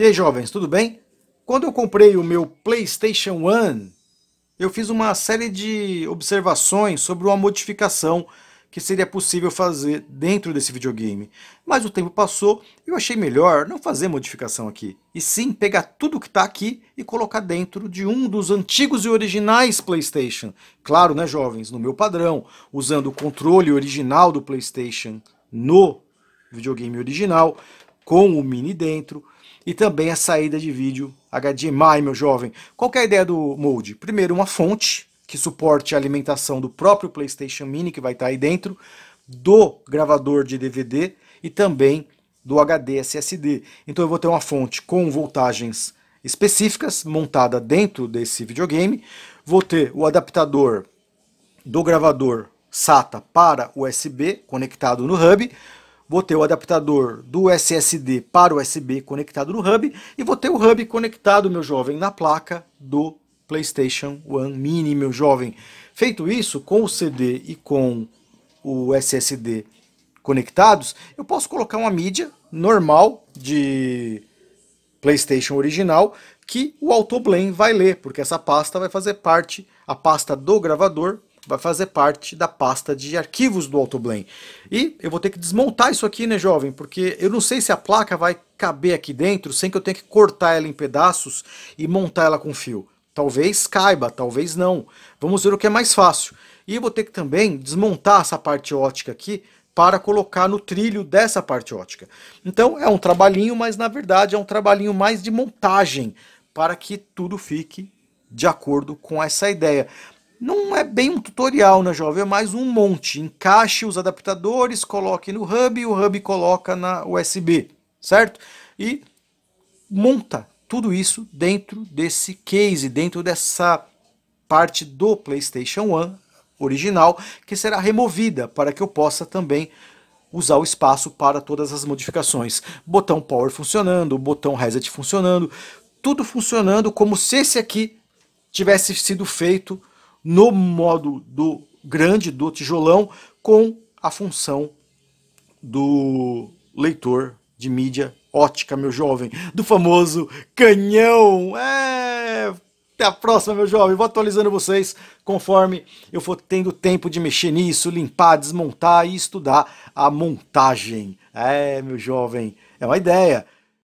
E aí, jovens, tudo bem? Quando eu comprei o meu PlayStation 1, eu fiz uma série de observações sobre uma modificação que seria possível fazer dentro desse videogame. Mas o tempo passou e eu achei melhor não fazer modificação aqui, e sim pegar tudo que está aqui e colocar dentro de um dos antigos e originais PlayStation. Claro, né, jovens, no meu padrão, usando o controle original do PlayStation no videogame original, com o mini dentro, e também a saída de vídeo HDMI, meu jovem. Qual é a ideia do molde? Primeiro, uma fonte que suporte a alimentação do próprio PlayStation Mini, que vai estar aí dentro, do gravador de DVD e também do HD SSD. Então eu vou ter uma fonte com voltagens específicas montada dentro desse videogame. Vou ter o adaptador do gravador SATA para USB conectado no hub vou ter o adaptador do SSD para o USB conectado no hub e vou ter o hub conectado, meu jovem, na placa do PlayStation One Mini, meu jovem. Feito isso, com o CD e com o SSD conectados, eu posso colocar uma mídia normal de PlayStation original que o AutoBlend vai ler, porque essa pasta vai fazer parte, a pasta do gravador vai fazer parte da pasta de arquivos do AutoBlend. E eu vou ter que desmontar isso aqui, né, jovem? Porque eu não sei se a placa vai caber aqui dentro sem que eu tenha que cortar ela em pedaços e montar ela com fio. Talvez caiba, talvez não. Vamos ver o que é mais fácil. E eu vou ter que também desmontar essa parte ótica aqui para colocar no trilho dessa parte ótica. Então é um trabalhinho, mas na verdade é um trabalhinho mais de montagem para que tudo fique de acordo com essa ideia. Não é bem um tutorial, né, jovem? É mais um monte. Encaixe os adaptadores, coloque no hub e o hub coloca na USB, certo? E monta tudo isso dentro desse case, dentro dessa parte do PlayStation 1 original, que será removida para que eu possa também usar o espaço para todas as modificações. Botão Power funcionando, botão Reset funcionando, tudo funcionando como se esse aqui tivesse sido feito no modo do grande, do tijolão, com a função do leitor de mídia ótica, meu jovem, do famoso canhão. É... Até a próxima, meu jovem. Vou atualizando vocês conforme eu for tendo tempo de mexer nisso, limpar, desmontar e estudar a montagem. É, meu jovem, é uma ideia.